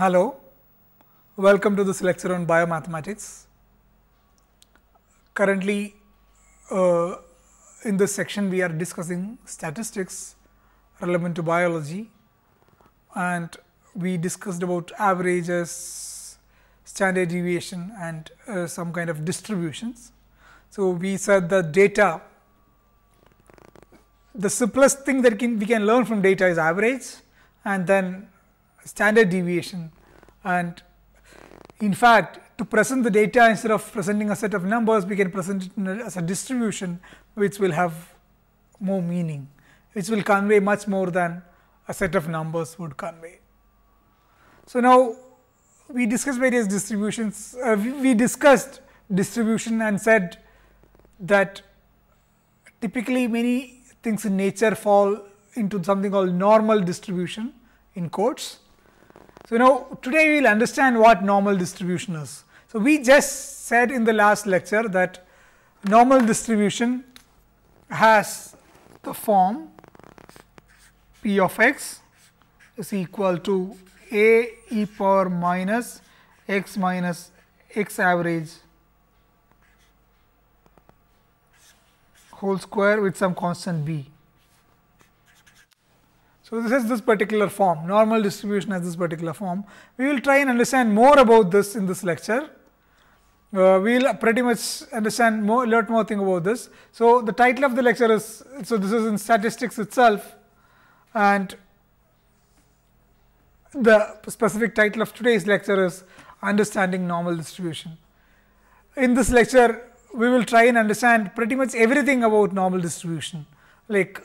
Hello, welcome to this lecture on biomathematics. Currently, uh, in this section we are discussing statistics relevant to biology and we discussed about averages, standard deviation and uh, some kind of distributions. So, we said that data, the simplest thing that can, we can learn from data is average and then standard deviation and in fact to present the data instead of presenting a set of numbers we can present it a, as a distribution which will have more meaning which will convey much more than a set of numbers would convey. So, now we discussed various distributions uh, we, we discussed distribution and said that typically many things in nature fall into something called normal distribution in quotes so, now today we will understand what normal distribution is. So, we just said in the last lecture that normal distribution has the form p of x is equal to a e power minus x minus x average whole square with some constant b. So, this is this particular form, normal distribution has this particular form. We will try and understand more about this in this lecture. Uh, we will pretty much understand more, lot more thing about this. So, the title of the lecture is, so this is in statistics itself and the specific title of today's lecture is understanding normal distribution. In this lecture, we will try and understand pretty much everything about normal distribution, like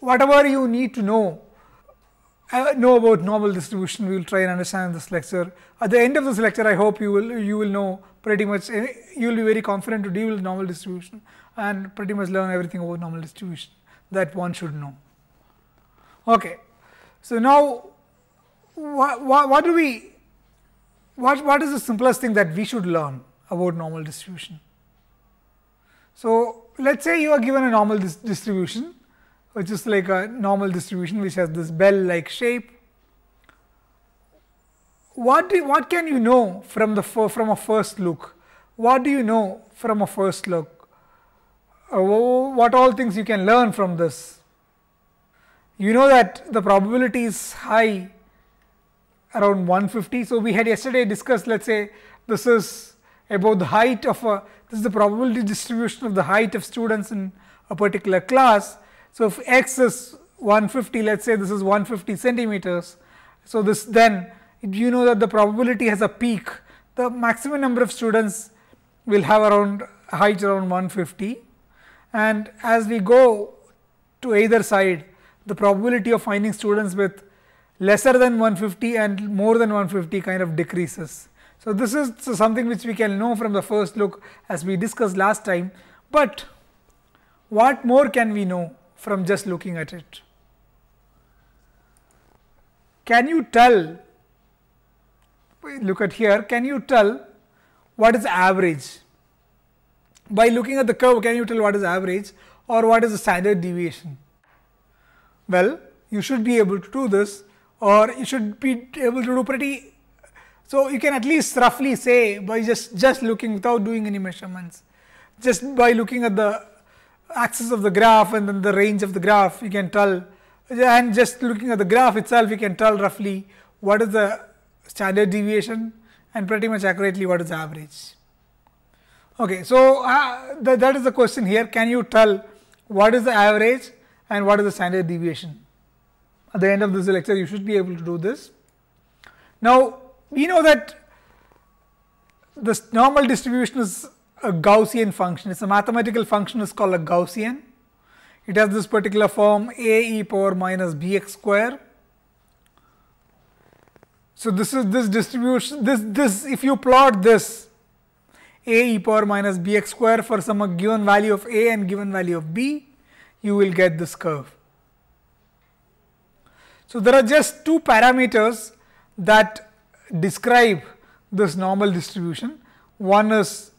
whatever you need to know uh, know about normal distribution. We will try and understand this lecture. At the end of this lecture, I hope you will you will know pretty much. You will be very confident to deal with normal distribution and pretty much learn everything about normal distribution that one should know. Okay, so now wh wh what do we? What what is the simplest thing that we should learn about normal distribution? So let's say you are given a normal dis distribution which is like a normal distribution which has this bell like shape. What, do, what can you know from, the from a first look? What do you know from a first look? Uh, what all things you can learn from this? You know that the probability is high around 150. So, we had yesterday discussed let us say this is about the height of a this is the probability distribution of the height of students in a particular class so, if x is 150 let us say this is 150 centimeters. So, this then you know that the probability has a peak the maximum number of students will have around height around 150 and as we go to either side the probability of finding students with lesser than 150 and more than 150 kind of decreases. So, this is so something which we can know from the first look as we discussed last time, but what more can we know from just looking at it. Can you tell, look at here, can you tell what is average? By looking at the curve, can you tell what is average or what is the standard deviation? Well, you should be able to do this or you should be able to do pretty so you can at least roughly say by just just looking without doing any measurements just by looking at the axis of the graph and then the range of the graph you can tell and just looking at the graph itself you can tell roughly what is the standard deviation and pretty much accurately what is the average. Okay, so uh, th that is the question here can you tell what is the average and what is the standard deviation. At the end of this lecture you should be able to do this. Now, we know that this normal distribution is a Gaussian function. It's a mathematical function is called a Gaussian. It has this particular form a e power minus bx square. So, this is this distribution this this if you plot this a e power minus bx square for some given value of a and given value of b, you will get this curve. So, there are just two parameters that describe this normal distribution. One is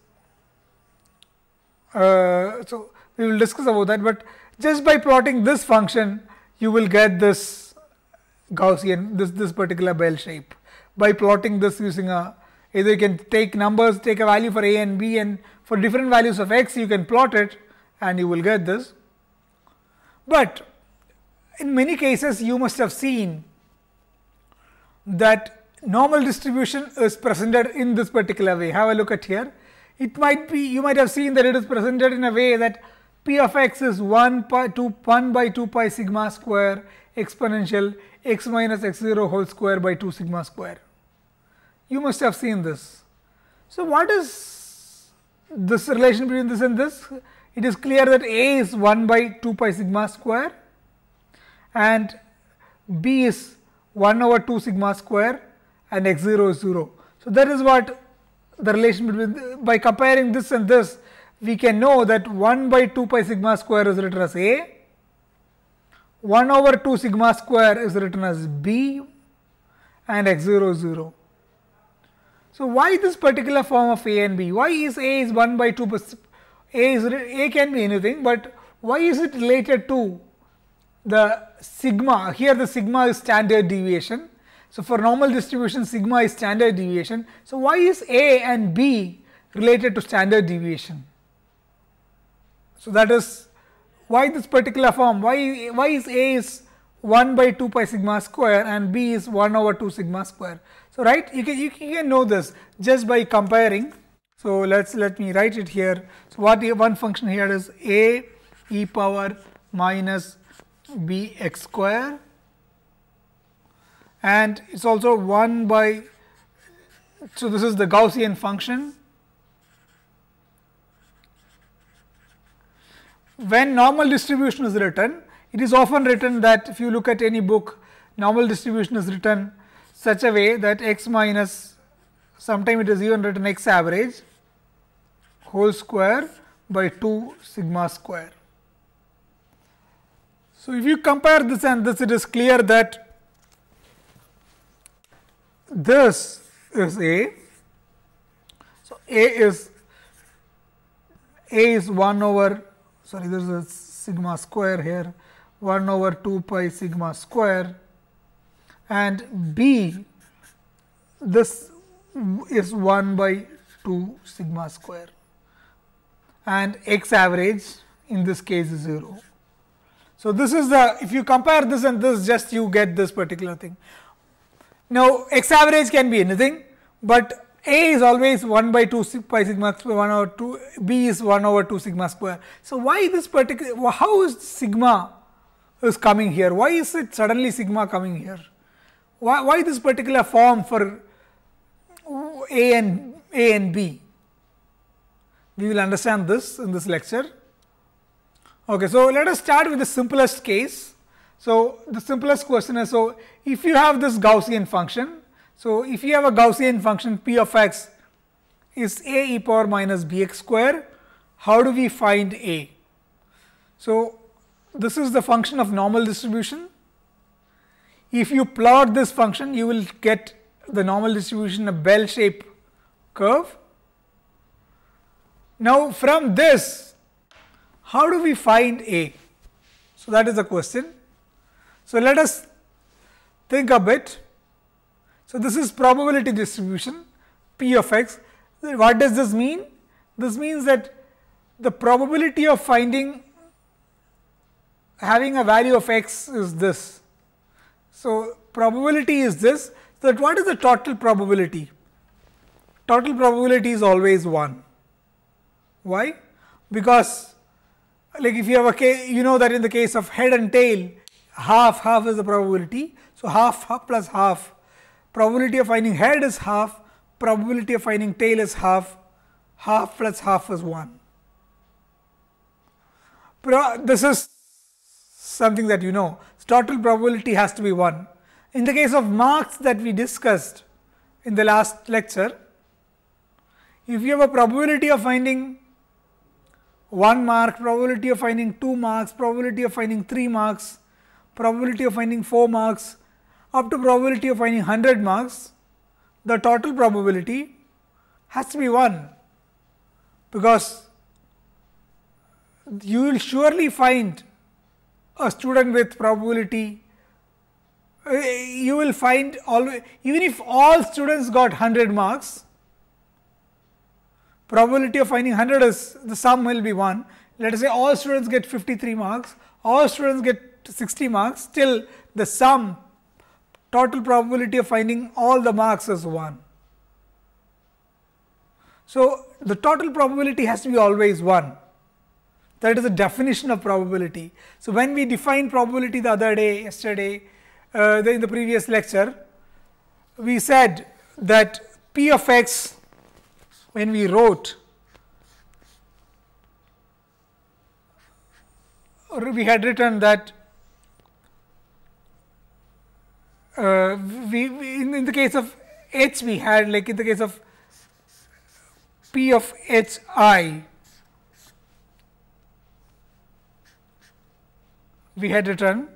uh, so we will discuss about that, but just by plotting this function you will get this Gaussian this this particular bell shape by plotting this using a either you can take numbers take a value for a and b and for different values of x you can plot it and you will get this. But in many cases you must have seen that normal distribution is presented in this particular way have a look at here it might be you might have seen that it is presented in a way that p of x is 1 pi 1 by 2 pi sigma square exponential x minus x 0 whole square by 2 sigma square. You must have seen this. So, what is this relation between this and this? It is clear that a is 1 by 2 pi sigma square and b is 1 over 2 sigma square and x 0 is 0. So, that is what the relation between by comparing this and this we can know that 1 by 2 pi sigma square is written as a 1 over 2 sigma square is written as b and x 0 0. So, why this particular form of a and b? Why is a is 1 by 2 plus a is a can be anything, but why is it related to the sigma? Here the sigma is standard deviation so, for normal distribution sigma is standard deviation. So, why is A and B related to standard deviation? So, that is why this particular form, why, why is A is 1 by 2 pi sigma square and B is 1 over 2 sigma square. So, right you can, you can know this just by comparing. So, let us let me write it here. So, what one function here is A e power minus B x square and it is also 1 by. So, this is the Gaussian function. When normal distribution is written, it is often written that if you look at any book, normal distribution is written such a way that x minus sometimes it is even written x average whole square by 2 sigma square. So, if you compare this and this it is clear that this is A. So, A is A is 1 over sorry this is sigma square here 1 over 2 pi sigma square and B this is 1 by 2 sigma square and x average in this case is 0. So, this is the if you compare this and this just you get this particular thing. Now, x average can be anything, but a is always 1 by 2 pi sigma square 1 over 2, B is 1 over 2 sigma square. So, why this particular, how is sigma is coming here? Why is it suddenly sigma coming here? Why, why this particular form for A and A and B? We will understand this in this lecture. Okay, so, let us start with the simplest case. So, the simplest question is, so if you have this Gaussian function, so if you have a Gaussian function p of x is a e power minus bx square, how do we find a? So, this is the function of normal distribution. If you plot this function, you will get the normal distribution a bell shape curve. Now, from this, how do we find a? So, that is the question. So, let us think a bit. So, this is probability distribution p of x. What does this mean? This means that the probability of finding having a value of x is this. So, probability is this. So, that what is the total probability? Total probability is always 1. Why? Because like if you have a case, you know that in the case of head and tail, half half is the probability. So, half, half plus half probability of finding head is half probability of finding tail is half half plus half is 1. Pro this is something that you know total probability has to be 1. In the case of marks that we discussed in the last lecture, if you have a probability of finding 1 mark, probability of finding 2 marks, probability of finding 3 marks, probability of finding 4 marks up to probability of finding 100 marks, the total probability has to be 1, because you will surely find a student with probability you will find always even if all students got 100 marks probability of finding 100 is the sum will be 1 let us say all students get 53 marks all students get 60 marks still the sum total probability of finding all the marks is 1. So, the total probability has to be always 1 that is the definition of probability. So, when we define probability the other day yesterday uh, in the previous lecture we said that p of x when we wrote we had written that Uh, we in, in, the case of h we had like in the case of p of h i we had written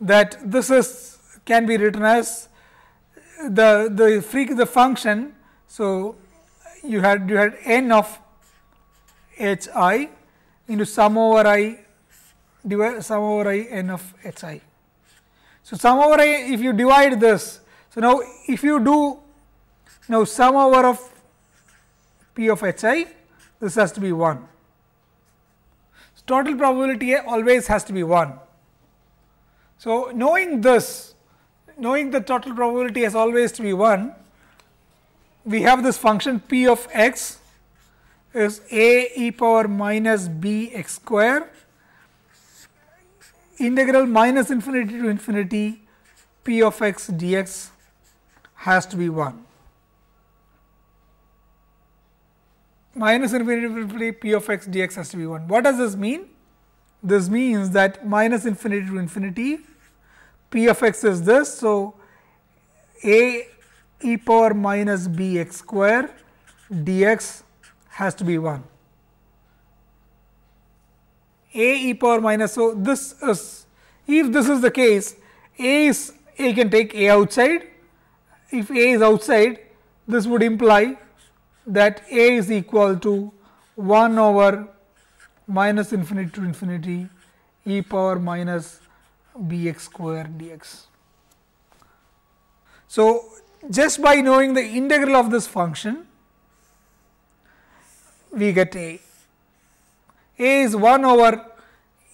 that this is can be written as the the freak the function. So, you had you had n of h i into sum over i sum over i n of h i so, sum over a, if you divide this. So, now if you do now sum over of p of h i this has to be 1. So, total probability a always has to be 1. So, knowing this knowing the total probability has always to be 1 we have this function p of x is a e power minus b x square integral minus infinity to infinity p of x dx has to be 1. Minus infinity to infinity p of x dx has to be 1. What does this mean? This means that minus infinity to infinity p of x is this. So, a e power minus b x square dx has to be 1 a e power minus. So, this is if this is the case a is a can take a outside if a is outside this would imply that a is equal to 1 over minus infinity to infinity e power minus b x square dx. So, just by knowing the integral of this function we get a a is 1 over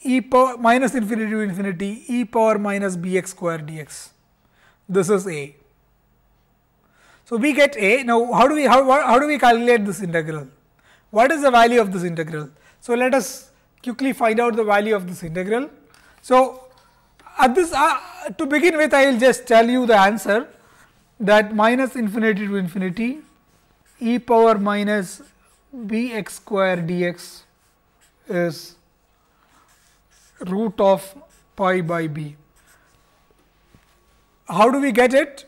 e power minus infinity to infinity e power minus b x square d x. This is A. So, we get A. Now, how do we how, how do we calculate this integral? What is the value of this integral? So, let us quickly find out the value of this integral. So, at this uh, to begin with I will just tell you the answer that minus infinity to infinity e power minus b x square d x is root of pi by b. How do we get it?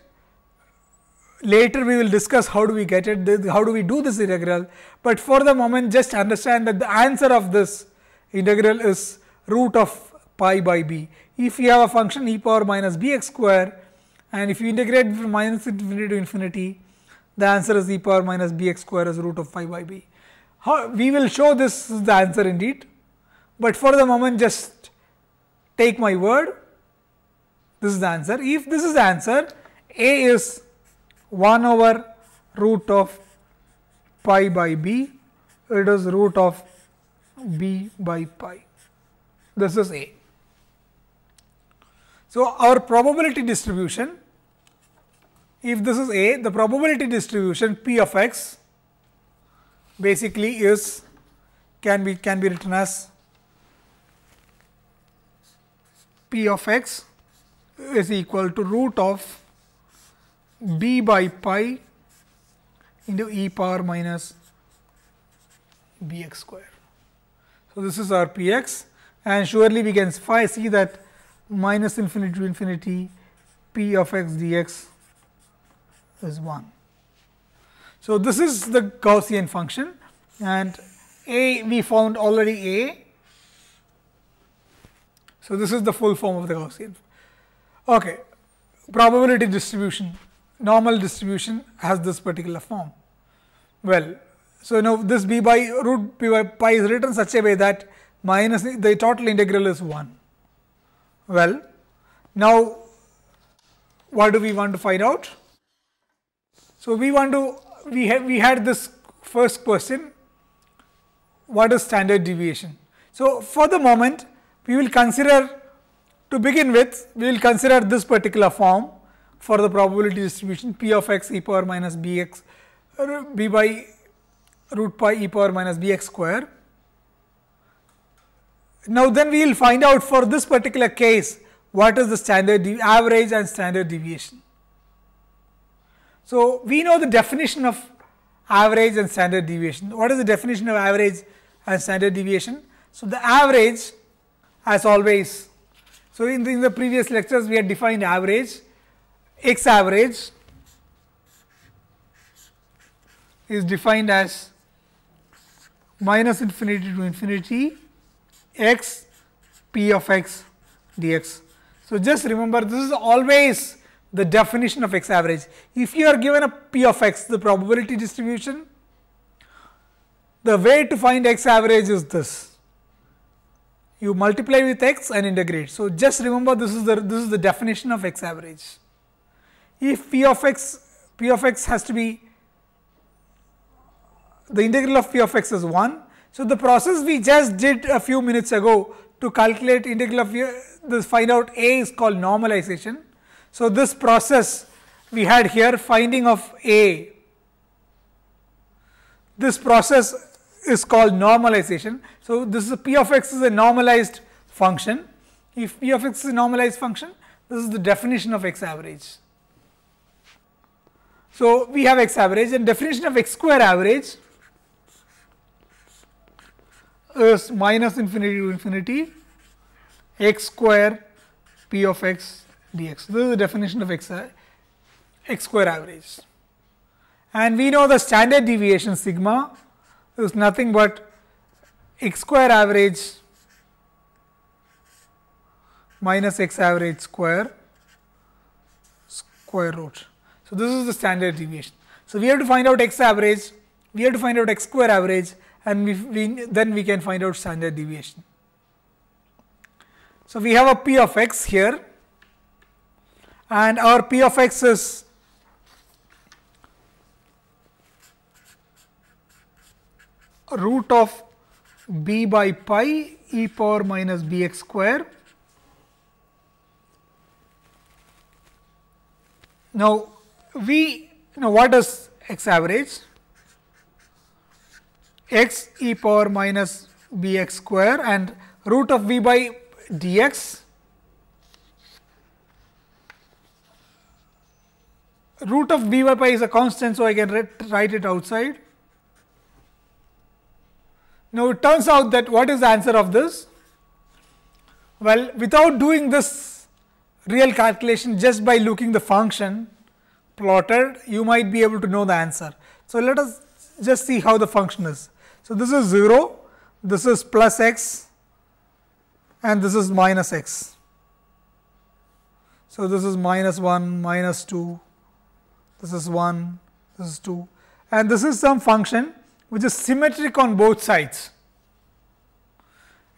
Later we will discuss how do we get it, how do we do this integral, but for the moment just understand that the answer of this integral is root of pi by b. If you have a function e power minus bx square and if you integrate from minus infinity to infinity, the answer is e power minus bx square is root of pi by b. How, we will show this is the answer indeed, but for the moment just take my word this is the answer. If this is the answer A is 1 over root of pi by b it is root of b by pi this is A. So, our probability distribution if this is A the probability distribution p of x basically is can be can be written as p of x is equal to root of b by pi into e power minus bx square. So, this is our px and surely we can see that minus infinity to infinity p of x dx is 1. So, this is the Gaussian function and a we found already a. So, this is the full form of the Gaussian. Okay. Probability distribution, normal distribution has this particular form. Well, so now this b by root b by pi is written such a way that minus the total integral is 1. Well, now what do we want to find out? So, we want to we, have, we had this first question, what is standard deviation? So, for the moment we will consider to begin with we will consider this particular form for the probability distribution p of x e power minus b x uh, b by root pi e power minus b x square. Now, then we will find out for this particular case what is the standard average and standard deviation. So, we know the definition of average and standard deviation. What is the definition of average and standard deviation? So, the average as always. So, in the, in the previous lectures we had defined average, x average is defined as minus infinity to infinity x p of x dx. So, just remember this is always the definition of x average. If you are given a p of x, the probability distribution, the way to find x average is this. You multiply with x and integrate. So, just remember this is the this is the definition of x average. If p of x p of x has to be the integral of p of x is 1. So, the process we just did a few minutes ago to calculate integral of this find out a is called normalization. So, this process we had here finding of A, this process is called normalization. So, this is p of x is a normalized function, if p of x is a normalized function, this is the definition of x average. So, we have x average and definition of x square average is minus infinity to infinity x square p of x dx. This is the definition of x, uh, x square average. And we know the standard deviation sigma is nothing but x square average minus x average square square root. So, this is the standard deviation. So, we have to find out x average, we have to find out x square average and we, we, then we can find out standard deviation. So, we have a p of x here and our p of x is root of b by pi e power minus bx square. Now, we now what is x average? x e power minus bx square and root of v by dx root of b y pi is a constant. So, I can write it outside. Now, it turns out that what is the answer of this? Well, without doing this real calculation just by looking the function plotted, you might be able to know the answer. So, let us just see how the function is. So, this is 0, this is plus x and this is minus x. So, this is minus 1, minus 2, this is 1, this is 2 and this is some function which is symmetric on both sides.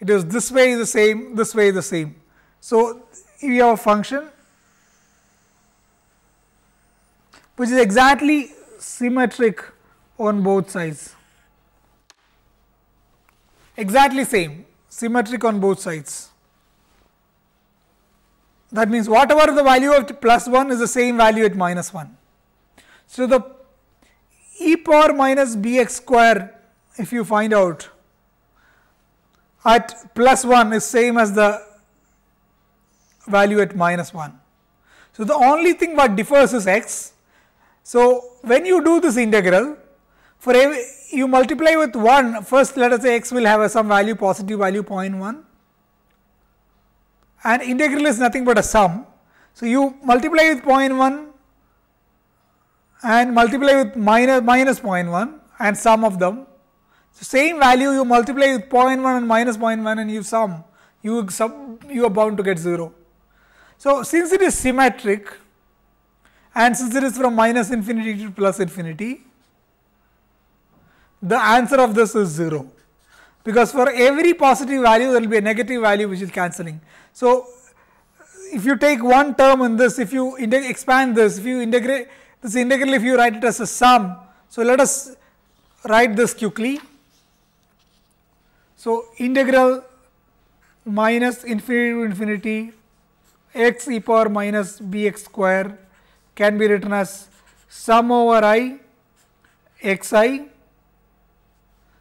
It is this way the same, this way the same. So, we have a function which is exactly symmetric on both sides, exactly same symmetric on both sides. That means, whatever the value of plus 1 is the same value at minus 1. So, the e power minus b x square if you find out at plus 1 is same as the value at minus 1. So, the only thing what differs is x. So, when you do this integral for you multiply with 1 first let us say x will have some value positive value 0.1 and integral is nothing but a sum. So, you multiply with 0.1 and multiply with minus, minus 0.1 and sum of them. So, same value you multiply with 0.1 and minus 0.1 and you sum, you, sum, you are bound to get 0. So, since it is symmetric and since it is from minus infinity to plus infinity, the answer of this is 0 because for every positive value there will be a negative value which is cancelling. So, if you take one term in this, if you expand this, if you integrate this integral if you write it as a sum. So, let us write this quickly. So, integral minus infinity to infinity x e power minus bx square can be written as sum over i x i.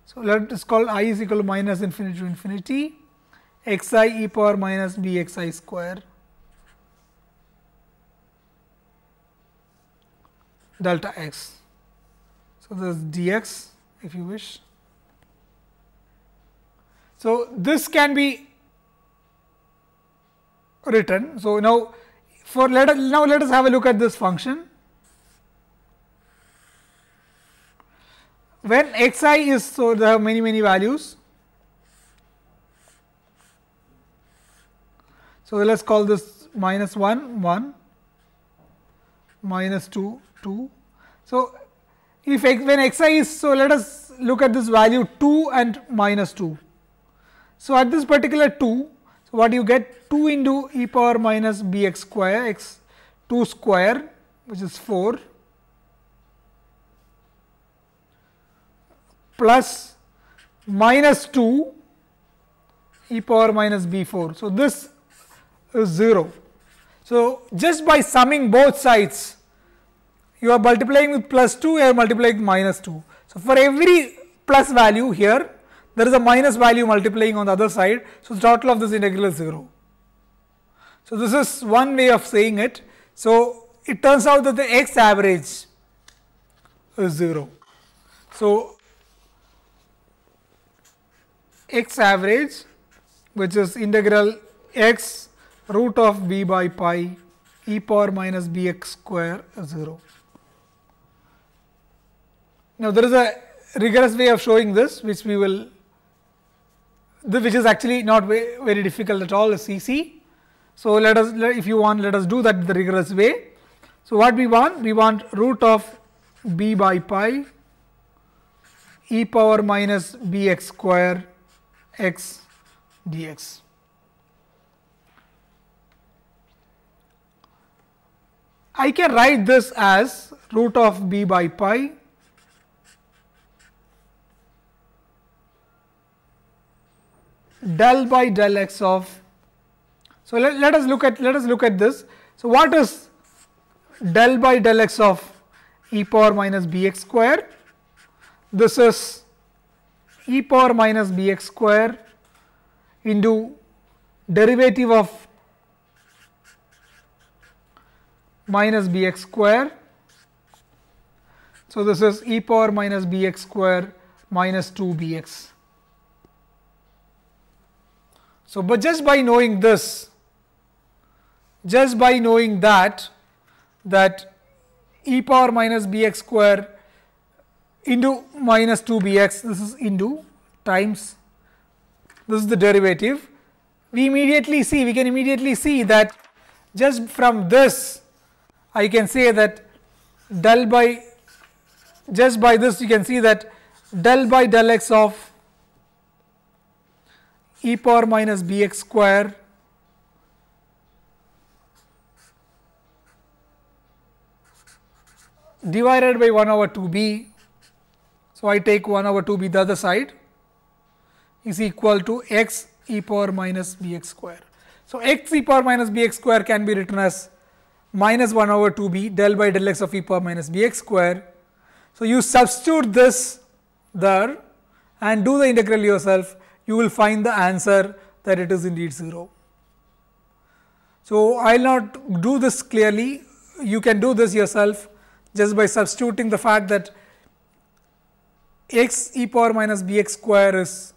So, let us call i is equal to minus infinity to infinity x i e power minus b x i square delta x. So, this is d x if you wish. So, this can be written. So, now for let us now let us have a look at this function. When x i is so there are many many values. So, let us call this minus 1 1 minus 2 2 so, if x, when x i is, so let us look at this value 2 and minus 2. So, at this particular 2, so what you get 2 into e power minus b x square x 2 square which is 4 plus minus 2 e power minus b 4. So, this is 0. So, just by summing both sides you are multiplying with plus 2, you are multiplying with minus 2. So, for every plus value here, there is a minus value multiplying on the other side. So, the total of this integral is 0. So, this is one way of saying it. So, it turns out that the x average is 0. So, x average which is integral x root of b by pi e power minus bx square is 0. Now, there is a rigorous way of showing this which we will which is actually not very difficult at all is CC. So, let us if you want let us do that the rigorous way. So, what we want? We want root of b by pi e power minus b x square x dx. I can write this as root of b by pi del by del x of. So, let, let us look at let us look at this. So, what is del by del x of e power minus bx square? This is e power minus bx square into derivative of minus bx square. So, this is e power minus bx square minus 2 bx so, but just by knowing this, just by knowing that, that e power minus bx square into minus 2 bx, this is into times, this is the derivative. We immediately see, we can immediately see that just from this, I can say that del by, just by this you can see that del by del x of e power minus b x square divided by 1 over 2 b. So, I take 1 over 2 b the other side is equal to x e power minus b x square. So, x e power minus b x square can be written as minus 1 over 2 b del by del x of e power minus b x square. So, you substitute this there and do the integral yourself you will find the answer that it is indeed 0. So, I will not do this clearly, you can do this yourself just by substituting the fact that x e power minus b x square is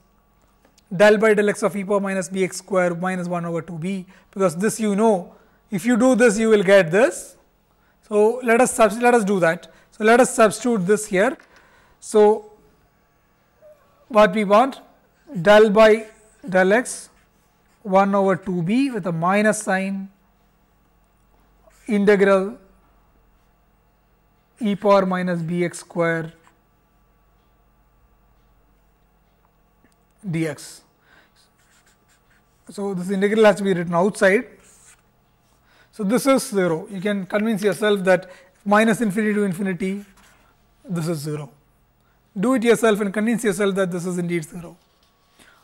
del by del x of e power minus b x square minus 1 over 2 b, because this you know if you do this you will get this. So, let us let us do that. So, let us substitute this here. So, what we want del by del x 1 over 2 b with a minus sign integral e power minus b x square dx. So, this integral has to be written outside. So, this is 0 you can convince yourself that minus infinity to infinity this is 0. Do it yourself and convince yourself that this is indeed 0.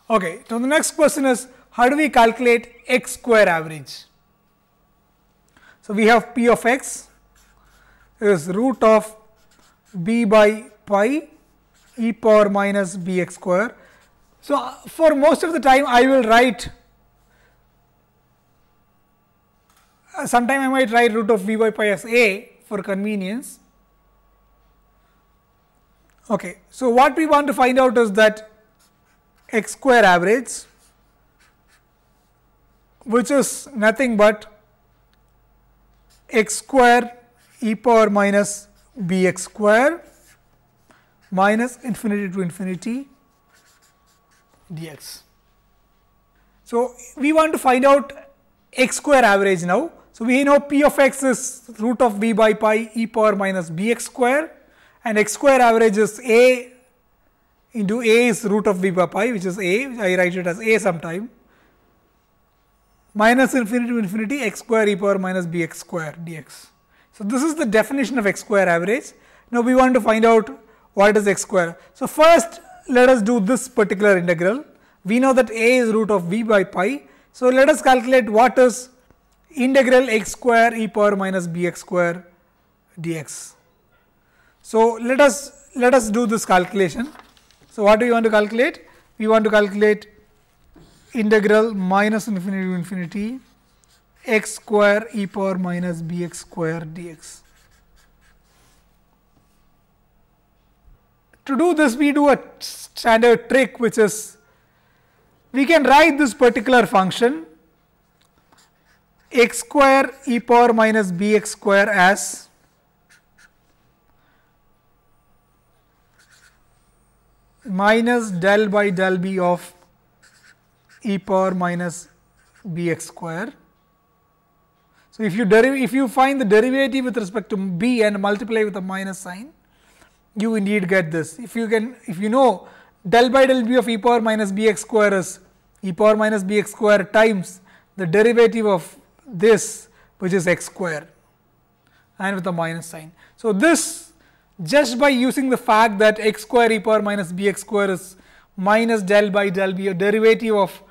Okay, so the next question is how do we calculate x square average? So, we have p of x is root of b by pi e power minus b x square. So, uh, for most of the time I will write uh, sometime I might write root of b by pi as a for convenience. Okay. So, what we want to find out is that x square average which is nothing but x square e power minus b x square minus infinity to infinity dx. So, we want to find out x square average now. So, we know p of x is root of b by pi e power minus b x square and x square average is a into a is root of V by pi which is a. I write it as a sometime minus infinity to infinity x square e power minus b x square dx. So, this is the definition of x square average. Now, we want to find out what is x square. So, first let us do this particular integral. We know that a is root of v by pi. So, let us calculate what is integral x square e power minus b x square dx. So, let us let us do this calculation. So, what do you want to calculate? We want to calculate integral minus infinity to infinity x square e power minus bx square dx. To do this, we do a standard trick which is we can write this particular function x square e power minus bx square as minus del by del b of e power minus b x square. So, if you derive if you find the derivative with respect to b and multiply with a minus sign, you indeed get this. If you can if you know del by del b of e power minus b x square is e power minus b x square times the derivative of this which is x square and with a minus sign. So, this just by using the fact that x square e power minus bx square is minus del by del b a derivative of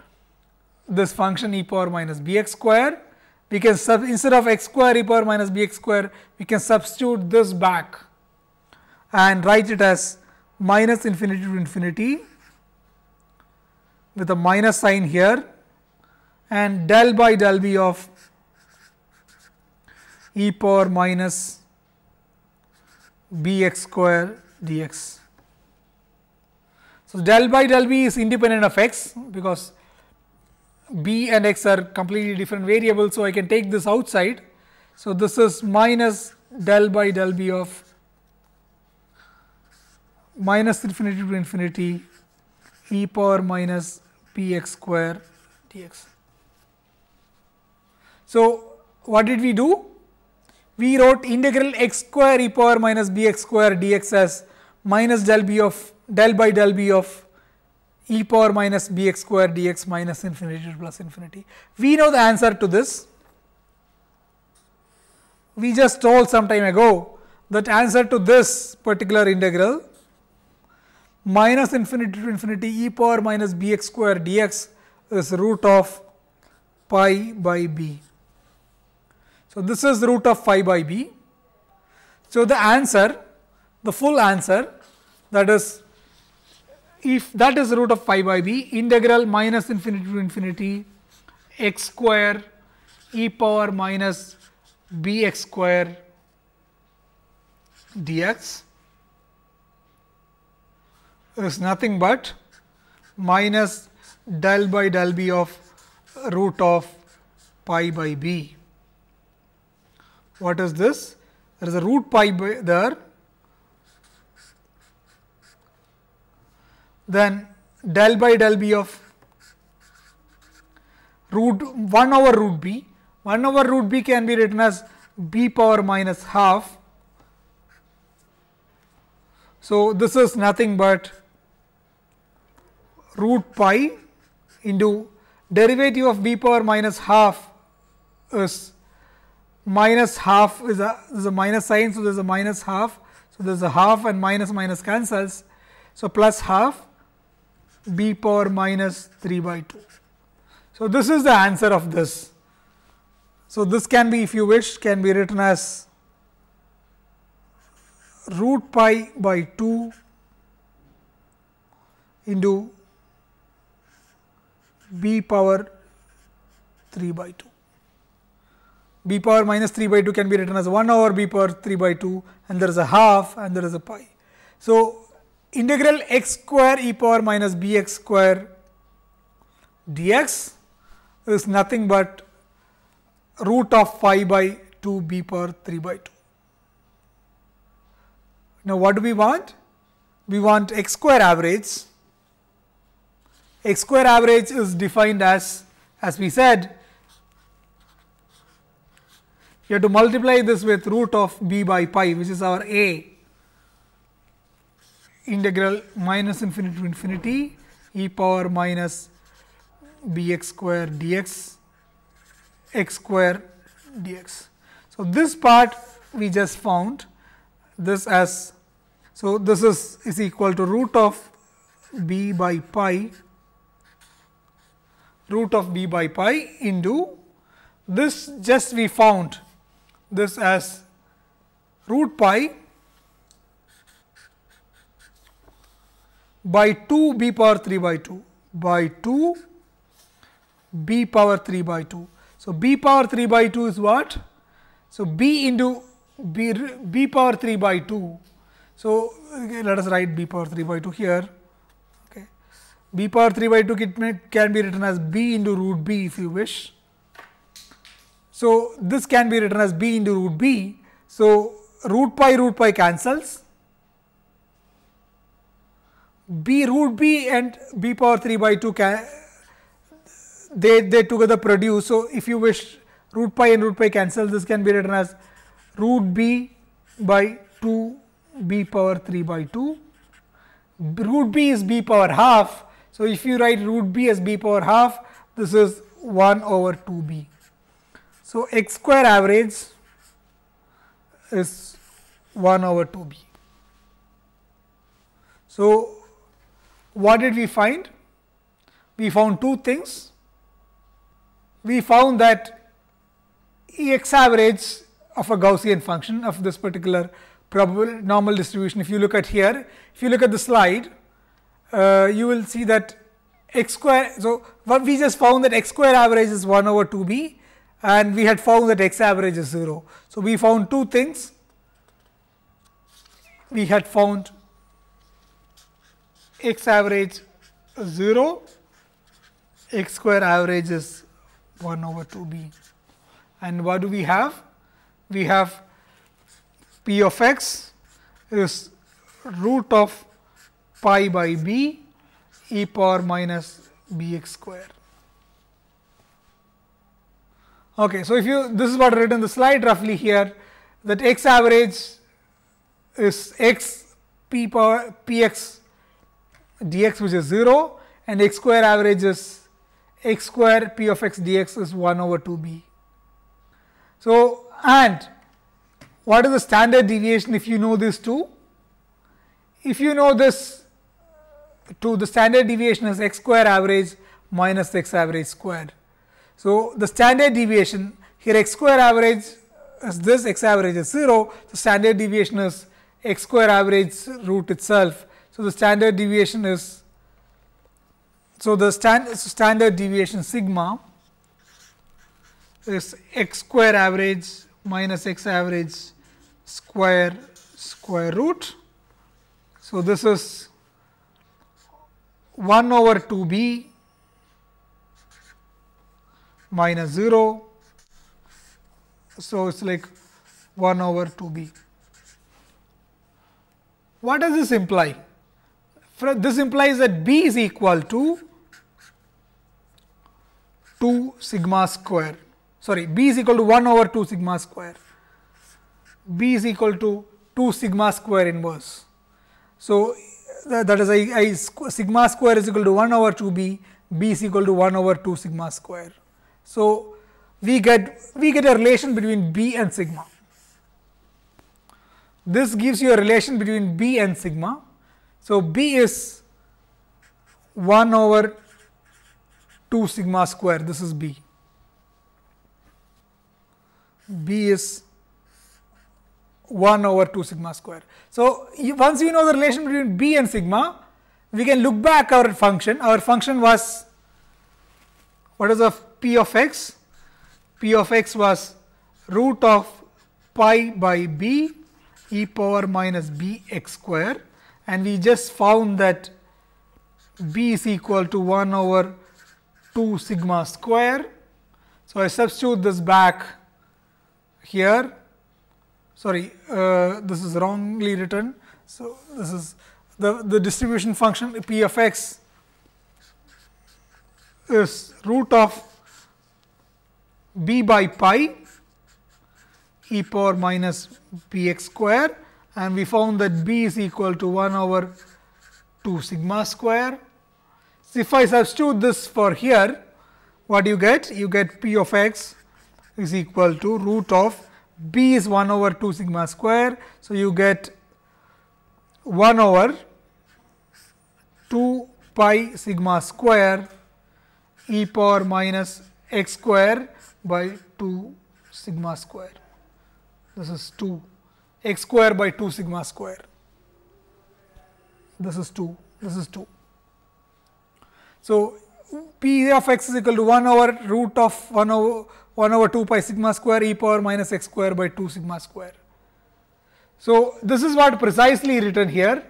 this function e power minus bx square. We can sub instead of x square e power minus bx square, we can substitute this back and write it as minus infinity to infinity with a minus sign here and del by del b of e power minus bx square dx. So, del by del b is independent of x because b and x are completely different variables. So, I can take this outside. So, this is minus del by del b of minus infinity to infinity e power minus p x square dx. So, what did we do? we wrote integral x square e power minus b x square dx as minus del b of del by del b of e power minus b x square dx minus infinity to plus infinity. We know the answer to this. We just told some time ago that answer to this particular integral minus infinity to infinity e power minus b x square dx is root of pi by b. So, this is root of phi by b. So, the answer, the full answer that is if that is root of phi by b integral minus infinity to infinity x square e power minus b x square dx is nothing but minus del by del b of root of pi by b what is this? There is a root pi by there. Then del by del b of root 1 over root b. 1 over root b can be written as b power minus half. So, this is nothing but root pi into derivative of b power minus half is minus half is a, is a minus sign. So, there is a minus half. So, there is a half and minus minus cancels. So, plus half b power minus 3 by 2. So, this is the answer of this. So, this can be if you wish can be written as root pi by 2 into b power 3 by 2 b power minus 3 by 2 can be written as 1 over b power 3 by 2 and there is a half and there is a pi. So, integral x square e power minus b x square dx is nothing but root of pi by 2 b power 3 by 2. Now, what do we want? We want x square average. x square average is defined as, as we said, you have to multiply this with root of b by pi which is our a integral minus infinity to infinity e power minus bx square dx x square dx. So, this part we just found this as. So, this is is equal to root of b by pi root of b by pi into this just we found this as root pi by 2 b power 3 by 2 by 2 b power 3 by 2. So, b power 3 by 2 is what? So, b into b, b power 3 by 2. So, okay, let us write b power 3 by 2 here. Okay. b power 3 by 2 can be written as b into root b if you wish. So, this can be written as b into root b. So, root pi root pi cancels b root b and b power 3 by 2 can they, they together produce. So, if you wish root pi and root pi cancel this can be written as root b by 2 b power 3 by 2 root b is b power half. So, if you write root b as b power half this is 1 over 2 b. So, x square average is 1 over 2 b. So, what did we find? We found two things. We found that E x average of a Gaussian function of this particular probability normal distribution. If you look at here, if you look at the slide, uh, you will see that x square. So, what we just found that x square average is 1 over 2 b and we had found that x average is 0. So, we found two things. We had found x average 0, x square average is 1 over 2b. And what do we have? We have p of x is root of pi by b e power minus bx square. Okay, so if you this is what written in the slide roughly here that x average is x p power p x dx which is 0 and x square average is x square p of x dx is 1 over 2 b. So, and what is the standard deviation if you know this two? If you know this two the standard deviation is x square average minus x average square. So, the standard deviation here x square average is this x average is 0. The standard deviation is x square average root itself. So, the standard deviation is so, the stand, standard deviation sigma is x square average minus x average square square root. So, this is 1 over 2 b minus 0. So, it is like 1 over 2 b. What does this imply? This implies that b is equal to 2 sigma square sorry b is equal to 1 over 2 sigma square b is equal to 2 sigma square inverse. So, that is I, I sigma square is equal to 1 over 2 b b is equal to 1 over 2 sigma square. So, we get we get a relation between b and sigma. This gives you a relation between b and sigma. So, b is 1 over 2 sigma square this is b. b is 1 over 2 sigma square. So, you, once you know the relation between b and sigma, we can look back our function. Our function was what is the p of x, p of x was root of pi by b e power minus b x square and we just found that b is equal to 1 over 2 sigma square. So, I substitute this back here sorry uh, this is wrongly written. So, this is the, the distribution function p of x is root of b by pi e power minus p x square and we found that b is equal to 1 over 2 sigma square. So, if I substitute this for here, what do you get? You get p of x is equal to root of b is 1 over 2 sigma square. So, you get 1 over 2 pi sigma square e power minus x square by 2 sigma square. This is 2 x square by 2 sigma square. This is 2, this is 2. So, p of x is equal to 1 over root of 1 over 1 over 2 pi sigma square e power minus x square by 2 sigma square. So, this is what precisely written here.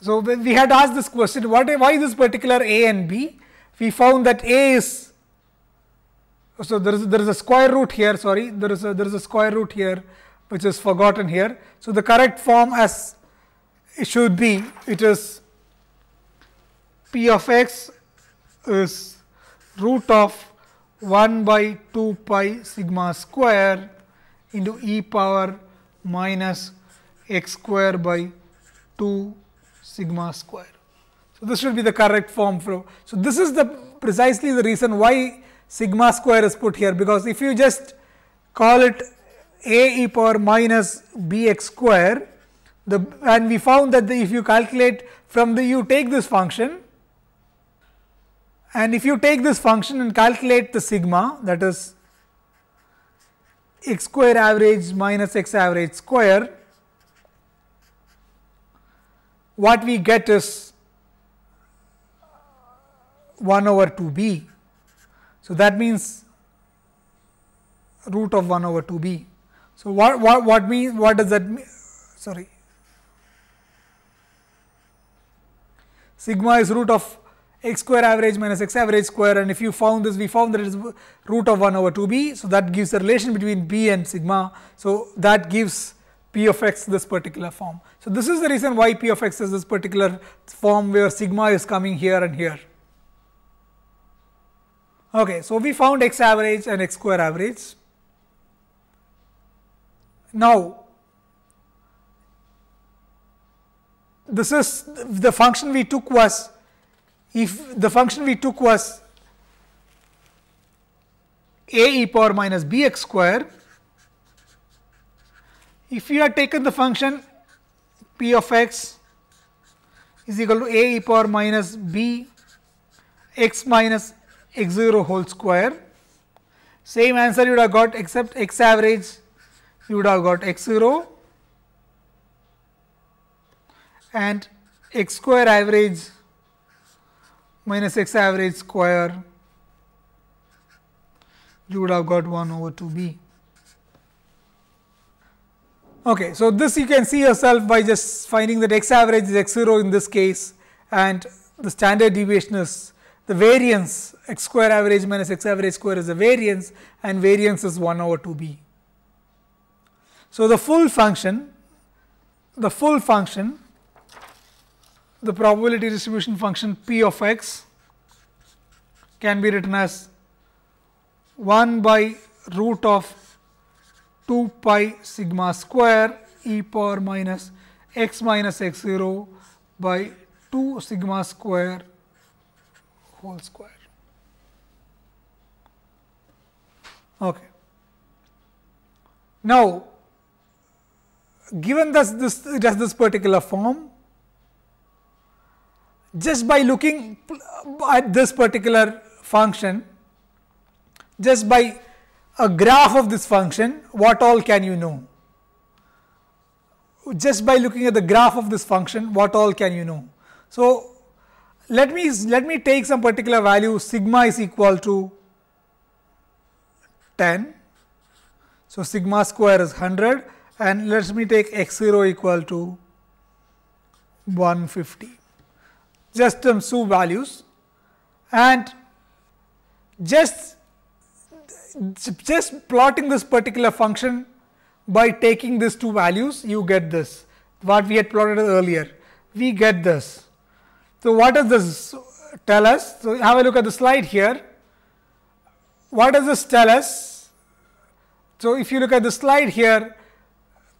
So, we had asked this question what why this particular a and b we found that a is so, there is there is a square root here sorry there is a there is a square root here which is forgotten here. So, the correct form as it should be it is p of x is root of 1 by 2 pi sigma square into e power minus x square by 2 sigma square. So, this should be the correct form. For, so, this is the precisely the reason why sigma square is put here because if you just call it a e power minus b x square the and we found that the, if you calculate from the you take this function and if you take this function and calculate the sigma that is x square average minus x average square what we get is 1 over 2b so, that means root of 1 over 2 b. So, what, what, what means what does that mean sorry sigma is root of x square average minus x average square and if you found this we found that it is root of 1 over 2 b. So, that gives a relation between b and sigma. So, that gives p of x this particular form. So, this is the reason why p of x is this particular form where sigma is coming here and here. Okay, so we found x average and x square average. Now, this is the function we took was if the function we took was a e power minus b x square. If you had taken the function p of x is equal to a e power minus b x minus x 0 whole square. Same answer you would have got except x average you would have got x 0 and x square average minus x average square you would have got 1 over 2 b. Okay, so, this you can see yourself by just finding that x average is x 0 in this case and the standard deviation is the variance x square average minus x average square is the variance and variance is 1 over 2 b. So, the full function the full function the probability distribution function p of x can be written as 1 by root of 2 pi sigma square e power minus x minus x 0 by 2 sigma square whole square. Okay. Now, given this, this it has this particular form, just by looking at this particular function, just by a graph of this function, what all can you know? Just by looking at the graph of this function, what all can you know? So, let me let me take some particular value sigma is equal to 10. So, sigma square is 100 and let me take x 0 equal to 150 just some two values and just just plotting this particular function by taking these two values you get this what we had plotted earlier we get this so, what does this tell us? So, have a look at the slide here. What does this tell us? So, if you look at the slide here,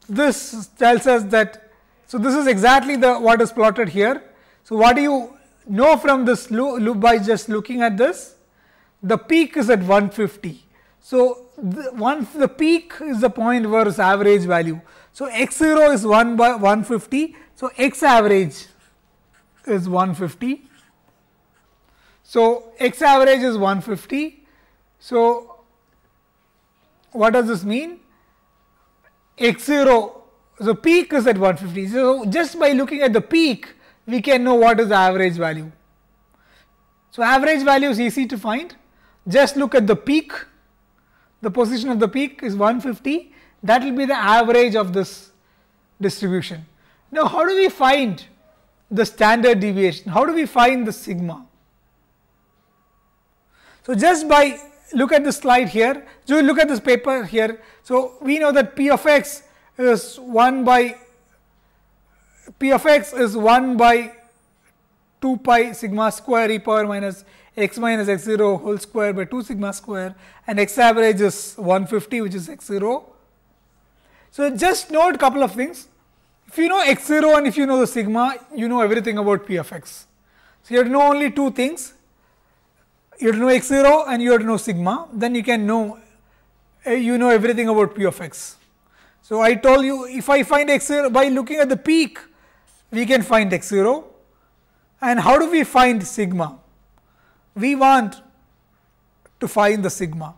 this tells us that. So, this is exactly the what is plotted here. So, what do you know from this loop by just looking at this? The peak is at 150. So, the, once the peak is the point where its average value. So, x 0 is 1 by 150. So, x average is 150. So, x average is 150. So, what does this mean? x 0, so peak is at 150. So, just by looking at the peak, we can know what is the average value. So, average value is easy to find. Just look at the peak, the position of the peak is 150, that will be the average of this distribution. Now, how do we find the standard deviation. How do we find the sigma? So, just by look at this slide here, so look at this paper here. So, we know that p of x is 1 by p of x is 1 by 2 pi sigma square e power minus x minus x 0 whole square by 2 sigma square and x average is 150 which is x 0. So, just note couple of things. If you know x0 and if you know the sigma, you know everything about p of x. So, you have to know only two things, you have to know x0 and you have to know sigma, then you can know eh, you know everything about p of x. So, I told you if I find x0 by looking at the peak, we can find x0 and how do we find sigma? We want to find the sigma.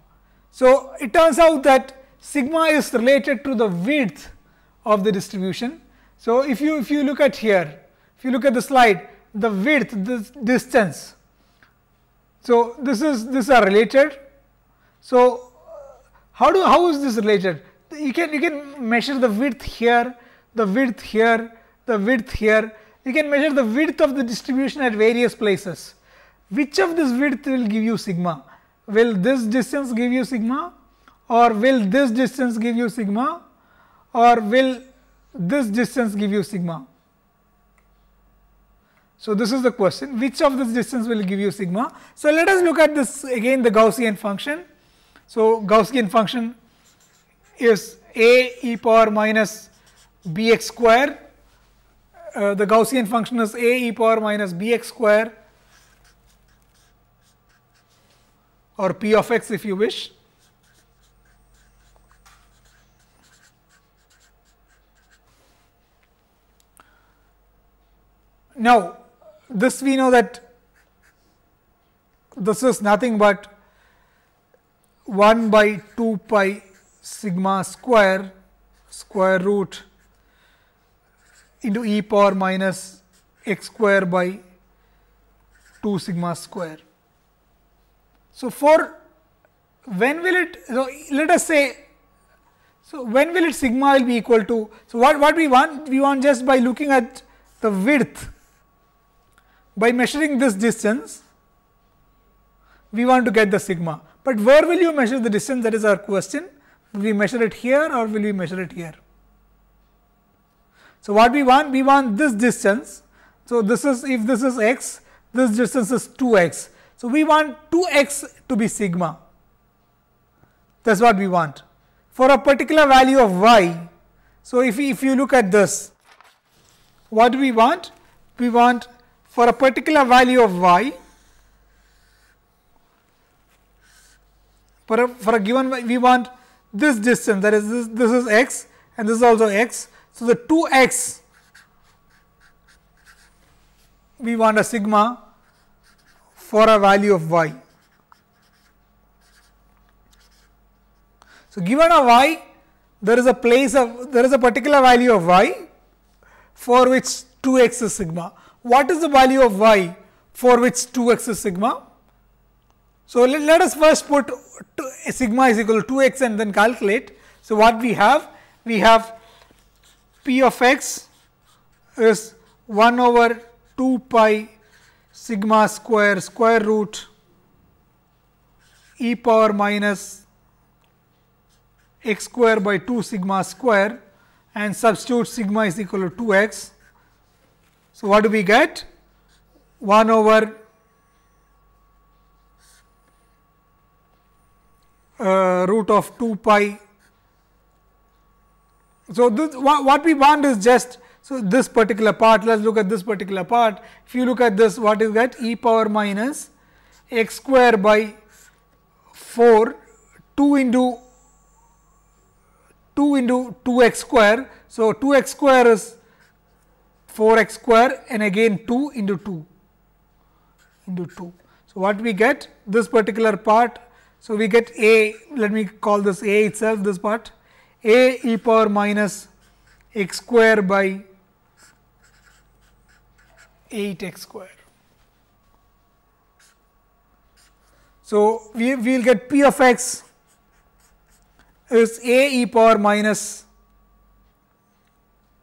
So, it turns out that sigma is related to the width of the distribution so, if you if you look at here, if you look at the slide, the width, this distance. So, this is these are related. So, how do how is this related? You can you can measure the width here, the width here, the width here. You can measure the width of the distribution at various places. Which of this width will give you sigma? Will this distance give you sigma or will this distance give you sigma or will this distance give you sigma. So, this is the question which of this distance will give you sigma. So, let us look at this again the Gaussian function. So, Gaussian function is a e power minus b x square. Uh, the Gaussian function is a e power minus b x square or p of x if you wish. Now, this we know that this is nothing but 1 by 2 pi sigma square square root into e power minus x square by 2 sigma square. So, for when will it so let us say so when will it sigma will be equal to so what what we want we want just by looking at the width by measuring this distance, we want to get the sigma, but where will you measure the distance that is our question, will we measure it here or will we measure it here. So, what we want, we want this distance, so this is if this is x, this distance is 2 x. So, we want 2 x to be sigma, that is what we want for a particular value of y. So, if, if you look at this, what do we want? We want for a particular value of y for a, for a given we want this distance that is this, this is x and this is also x. So, the 2 x we want a sigma for a value of y. So, given a y there is a place of there is a particular value of y for which 2 x is sigma what is the value of y for which 2x is sigma. So, let, let us first put two, sigma is equal to 2x and then calculate. So, what we have? We have p of x is 1 over 2 pi sigma square square root e power minus x square by 2 sigma square and substitute sigma is equal to 2 x so, what do we get? 1 over uh, root of 2 pi. So, this, what we want is just so this particular part. Let us look at this particular part. If you look at this, what is that? e power minus x square by 4 2 into 2 into 2 x square. So, 2 x square is 4 x square and again 2 into 2 into 2. So, what we get this particular part. So, we get a let me call this a itself this part a e power minus x square by 8 x square. So, we will get p of x is a e power minus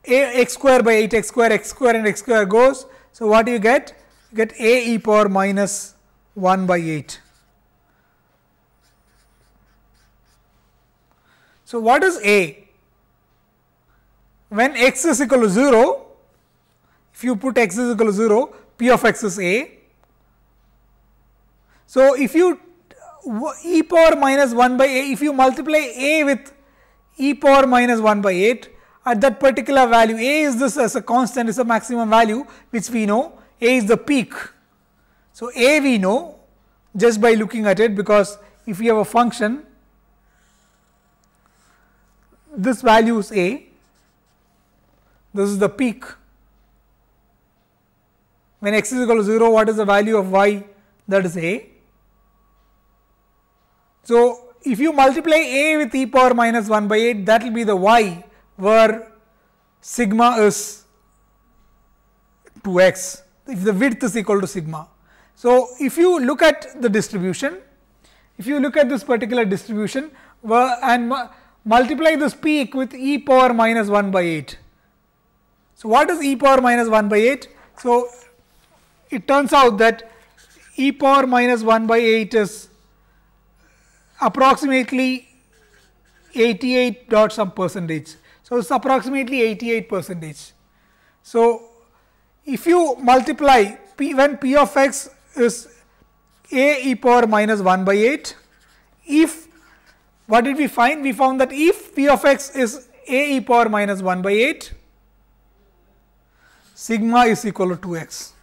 a x square by 8 x square x square and x square goes. So, what do you get? You get a e power minus 1 by 8. So, what is a? When x is equal to 0, if you put x is equal to 0, p of x is a. So, if you e power minus 1 by a, if you multiply a with e power minus 1 by 8, at that particular value a is this as a constant is a maximum value which we know a is the peak. So, a we know just by looking at it because if we have a function this value is a this is the peak when x is equal to 0 what is the value of y that is a. So, if you multiply a with e power minus 1 by 8 that will be the y where sigma is 2 x if the width is equal to sigma. So, if you look at the distribution, if you look at this particular distribution and multiply this peak with e power minus 1 by 8. So, what is e power minus 1 by 8? So, it turns out that e power minus 1 by 8 is approximately 88 dot some percentage. So, it is approximately 88 percentage. So, if you multiply p when p of x is a e power minus 1 by 8, if what did we find? We found that if p of x is a e power minus 1 by 8, sigma is equal to 2 x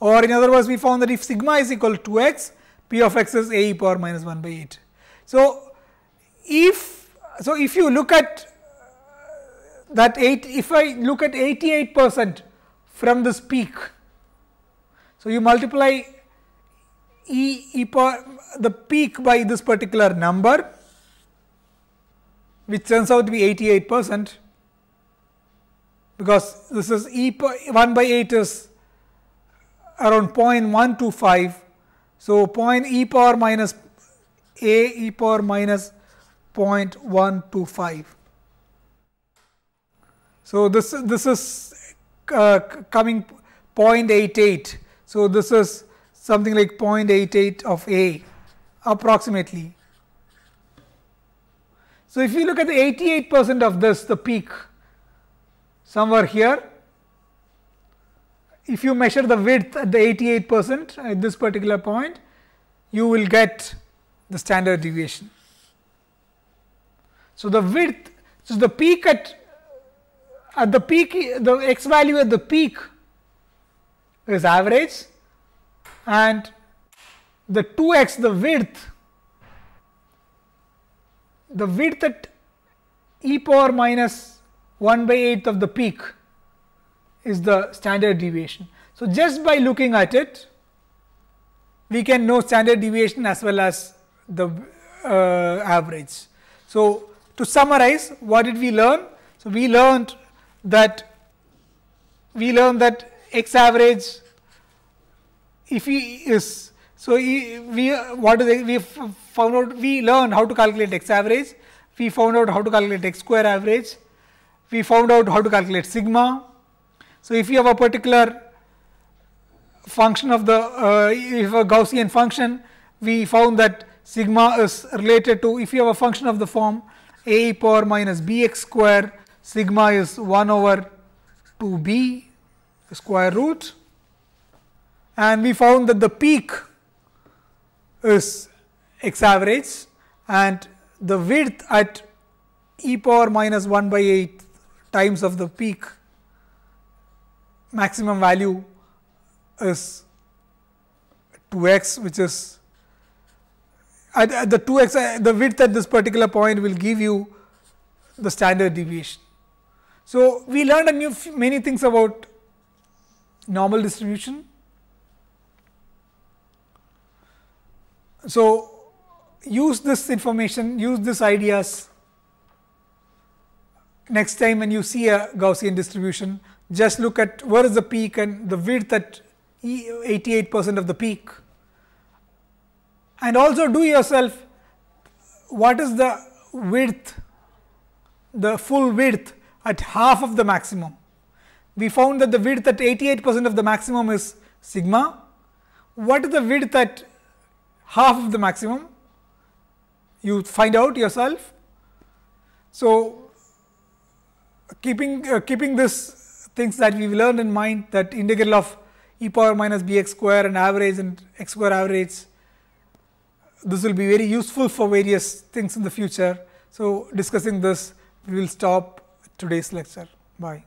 or in other words we found that if sigma is equal to 2 x, p of x is a e power minus 1 by 8. So, if so, if you look at uh, that 8, if I look at 88 percent from this peak, so you multiply e, e the peak by this particular number which turns out to be 88 percent because this is e 1 by 8 is around 0.125. So, point e power minus a e power minus 0.125. So, this, this is uh, coming 0.88. So, this is something like 0.88 of A approximately. So, if you look at the 88 percent of this the peak somewhere here, if you measure the width at the 88 percent at this particular point, you will get the standard deviation. So, the width so the peak at at the peak the x value at the peak is average and the 2x the width the width at e power minus 1 by 8 of the peak is the standard deviation. So, just by looking at it we can know standard deviation as well as the uh, average. So, to summarize what did we learn? So, we learned that we learned that x average if we is so we what do we found out we learned how to calculate x average we found out how to calculate x square average we found out how to calculate sigma. So, if you have a particular function of the uh, if a Gaussian function we found that sigma is related to if you have a function of the form a power minus bx square sigma is 1 over 2b square root and we found that the peak is x average and the width at e power minus 1 by 8 times of the peak maximum value is 2 x which is at, at the 2x uh, the width at this particular point will give you the standard deviation. So, we learned a new many things about normal distribution. So, use this information, use this ideas next time when you see a Gaussian distribution, just look at where is the peak and the width at 88 percent of the peak and also do yourself what is the width, the full width at half of the maximum. We found that the width at 88 percent of the maximum is sigma. What is the width at half of the maximum? You find out yourself. So, keeping uh, keeping this things that we have learned in mind that integral of e power minus b x square and average and x square average this will be very useful for various things in the future. So, discussing this we will stop today's lecture. Bye.